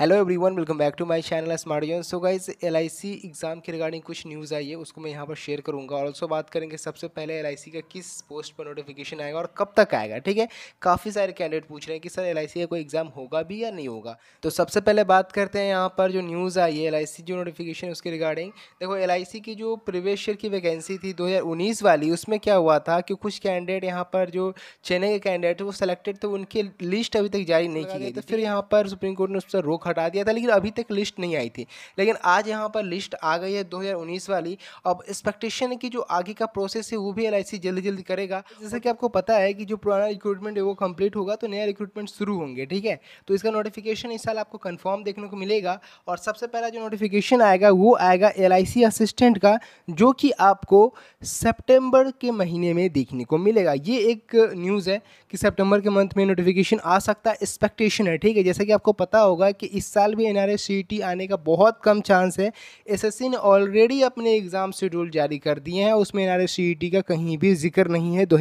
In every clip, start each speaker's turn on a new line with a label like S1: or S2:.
S1: hello everyone welcome back to my channel smart zone so guys L exam के regarding कुछ news आई है उसको मैं यहाँ पर शेयर करूँगा और ऑल्सो बात करेंगे सबसे पहले एल का किस पोस्ट पर नोटिफिकेशन आएगा और कब तक आएगा ठीक है काफ़ी सारे कैंडिडेट पूछ रहे हैं कि सर एल का कोई एग्ज़ाम होगा भी या नहीं होगा तो सबसे पहले बात करते हैं यहाँ पर जो न्यूज़ आई है एल जो नोटिफिकेशन उसके रिगार्डिंग देखो एल की जो प्रीवियस ईयर की वैकेंसी थी दो वाली उसमें क्या हुआ था कि कुछ कैंडिडेट यहाँ पर जो चेन्नई के कैंडिडेट वो सेलेक्टेड थे उनकी लिस्ट अभी तक जारी नहीं की गई तो फिर यहाँ पर सुप्रीम कोर्ट ने उस पर रोक हटा दिया था लेकिन अभी तक लिस्ट नहीं आई थी लेकिन आज यहाँ पर लिस्ट आ गई है 2019 वाली अब एक्सपेक्टेशन है कि जो आगे का प्रोसेस है वो भी एल जल्दी जल्दी करेगा जैसे कि आपको पता है कि जो पुराना रिक्रूटमेंट है वो कंप्लीट होगा तो नया रिक्रूटमेंट शुरू होंगे ठीक है तो इसका नोटिफिकेशन इस साल आपको कन्फर्म देखने को मिलेगा और सबसे पहला जो नोटिफिकेशन आएगा वो आएगा एल असिस्टेंट का जो कि आपको सेप्टेम्बर के महीने में देखने को मिलेगा ये एक न्यूज़ है कि सेप्टेम्बर के मंथ में नोटिफिकेशन आ सकता है एक्सपेक्टेशन है ठीक है जैसे कि आपको पता होगा कि इस साल भी एन आर e आने का बहुत कम चांस है एस ने ऑलरेडी अपने एग्ज़ाम शेड्यूल जारी कर दिए हैं उसमें एन आर e का कहीं भी जिक्र नहीं है दो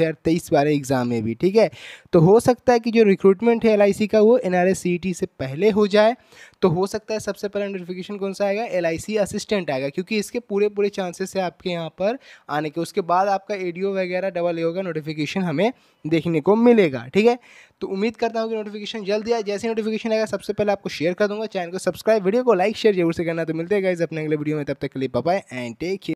S1: वाले एग्ज़ाम में भी ठीक है तो हो सकता है कि जो रिक्रूटमेंट है एल का वो एन आर e से पहले हो जाए तो हो सकता है सबसे पहला नोटिफिकेशन कौन सा आएगा एल असिस्टेंट आएगा क्योंकि इसके पूरे पूरे चांसेस है आपके यहाँ पर आने के उसके बाद आपका ए वगैरह डबल ए होगा नोटिफिकेशन हमें देखने को मिलेगा ठीक है तो उम्मीद करता हूँ कि नोटिफिकेशन जल्द आए जैसे नोटिफिकेशन आएगा सबसे पहले आपको शेयर कर दूंगा चैनल को सब्सक्राइब वीडियो को लाइक शेयर जरूर से करना तो मिलते हैं गाइज अपने अगले वीडियो में तब तक के लिए बाय एंड टेक